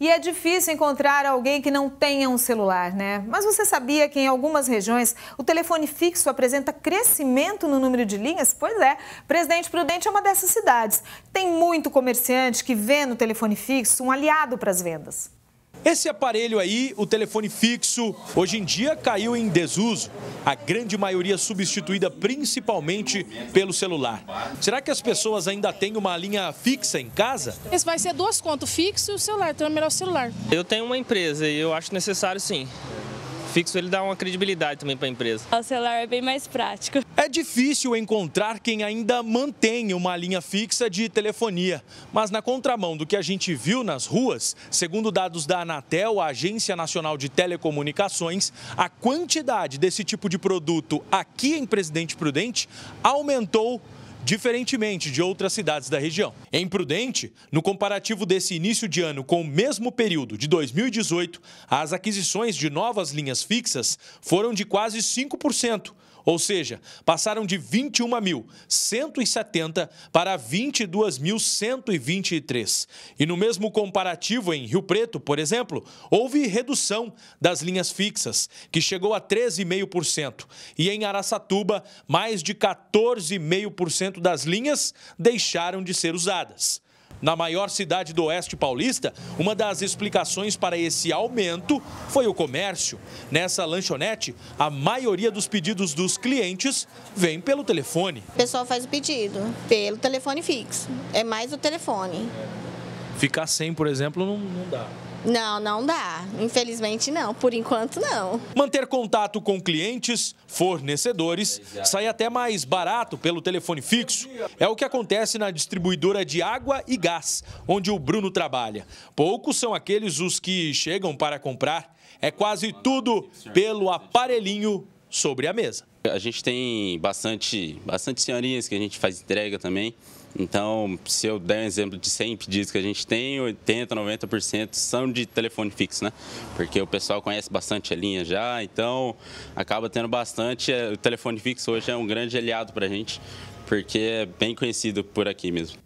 E é difícil encontrar alguém que não tenha um celular, né? Mas você sabia que em algumas regiões o telefone fixo apresenta crescimento no número de linhas? Pois é, Presidente Prudente é uma dessas cidades. Tem muito comerciante que vê no telefone fixo um aliado para as vendas. Esse aparelho aí, o telefone fixo, hoje em dia caiu em desuso. A grande maioria substituída principalmente pelo celular. Será que as pessoas ainda têm uma linha fixa em casa? Esse vai ser duas contas, fixo e o celular, então é melhor o celular. Eu tenho uma empresa e eu acho necessário sim fixo ele dá uma credibilidade também para a empresa. O celular é bem mais prático. É difícil encontrar quem ainda mantém uma linha fixa de telefonia, mas na contramão do que a gente viu nas ruas, segundo dados da Anatel, a Agência Nacional de Telecomunicações, a quantidade desse tipo de produto aqui em Presidente Prudente aumentou diferentemente de outras cidades da região. Em é Prudente, no comparativo desse início de ano com o mesmo período de 2018, as aquisições de novas linhas fixas foram de quase 5% ou seja, passaram de 21.170 para 22.123. E no mesmo comparativo em Rio Preto, por exemplo, houve redução das linhas fixas, que chegou a 13,5%. E em Araçatuba, mais de 14,5% das linhas deixaram de ser usadas na maior cidade do Oeste Paulista, uma das explicações para esse aumento foi o comércio. Nessa lanchonete, a maioria dos pedidos dos clientes vem pelo telefone. O pessoal faz o pedido pelo telefone fixo. É mais o telefone. Ficar sem, por exemplo, não, não dá. Não, não dá. Infelizmente não, por enquanto não. Manter contato com clientes, fornecedores, sai até mais barato pelo telefone fixo. É o que acontece na distribuidora de água e gás, onde o Bruno trabalha. Poucos são aqueles os que chegam para comprar. É quase tudo pelo aparelhinho sobre a mesa. A gente tem bastante, bastante senhorinhas que a gente faz entrega também. Então, se eu der um exemplo de 100 pedidos que a gente tem, 80, 90% são de telefone fixo, né? Porque o pessoal conhece bastante a linha já, então acaba tendo bastante. Eh, o telefone fixo hoje é um grande aliado para a gente, porque é bem conhecido por aqui mesmo.